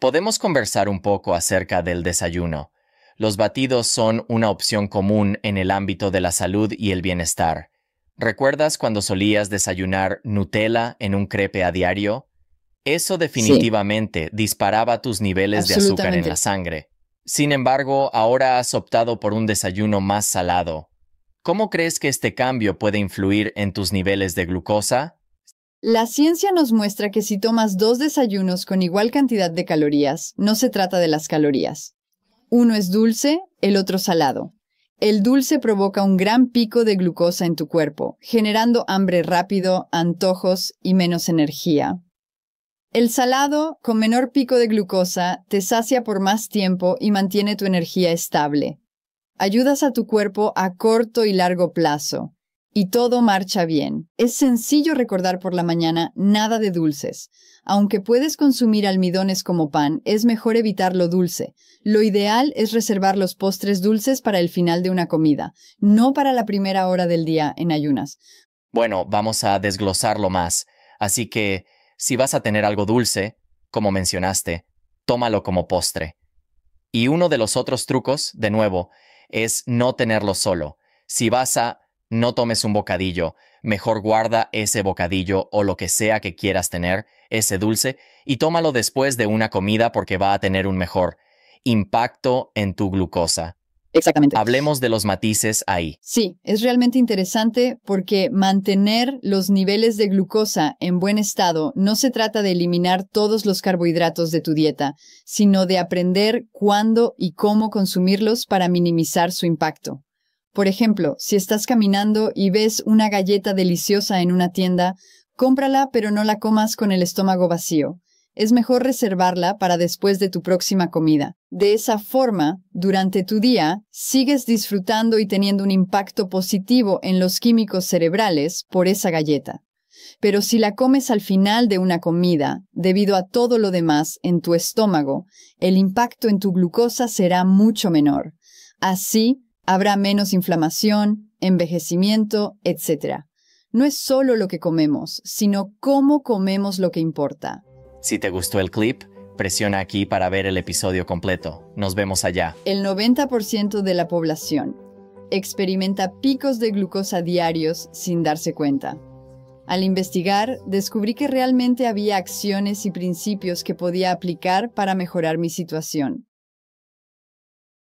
Podemos conversar un poco acerca del desayuno. Los batidos son una opción común en el ámbito de la salud y el bienestar. ¿Recuerdas cuando solías desayunar Nutella en un crepe a diario? Eso definitivamente disparaba tus niveles de azúcar en la sangre. Sin embargo, ahora has optado por un desayuno más salado. ¿Cómo crees que este cambio puede influir en tus niveles de glucosa? La ciencia nos muestra que si tomas dos desayunos con igual cantidad de calorías, no se trata de las calorías. Uno es dulce, el otro salado. El dulce provoca un gran pico de glucosa en tu cuerpo, generando hambre rápido, antojos y menos energía. El salado, con menor pico de glucosa, te sacia por más tiempo y mantiene tu energía estable. Ayudas a tu cuerpo a corto y largo plazo y todo marcha bien. Es sencillo recordar por la mañana nada de dulces. Aunque puedes consumir almidones como pan, es mejor evitar lo dulce. Lo ideal es reservar los postres dulces para el final de una comida, no para la primera hora del día en ayunas. Bueno, vamos a desglosarlo más. Así que, si vas a tener algo dulce, como mencionaste, tómalo como postre. Y uno de los otros trucos, de nuevo, es no tenerlo solo. Si vas a no tomes un bocadillo, mejor guarda ese bocadillo o lo que sea que quieras tener, ese dulce, y tómalo después de una comida porque va a tener un mejor impacto en tu glucosa. Exactamente. Hablemos de los matices ahí. Sí, es realmente interesante porque mantener los niveles de glucosa en buen estado no se trata de eliminar todos los carbohidratos de tu dieta, sino de aprender cuándo y cómo consumirlos para minimizar su impacto. Por ejemplo, si estás caminando y ves una galleta deliciosa en una tienda, cómprala pero no la comas con el estómago vacío. Es mejor reservarla para después de tu próxima comida. De esa forma, durante tu día, sigues disfrutando y teniendo un impacto positivo en los químicos cerebrales por esa galleta. Pero si la comes al final de una comida, debido a todo lo demás en tu estómago, el impacto en tu glucosa será mucho menor. Así, Habrá menos inflamación, envejecimiento, etc. No es solo lo que comemos, sino cómo comemos lo que importa. Si te gustó el clip, presiona aquí para ver el episodio completo. Nos vemos allá. El 90% de la población experimenta picos de glucosa diarios sin darse cuenta. Al investigar, descubrí que realmente había acciones y principios que podía aplicar para mejorar mi situación.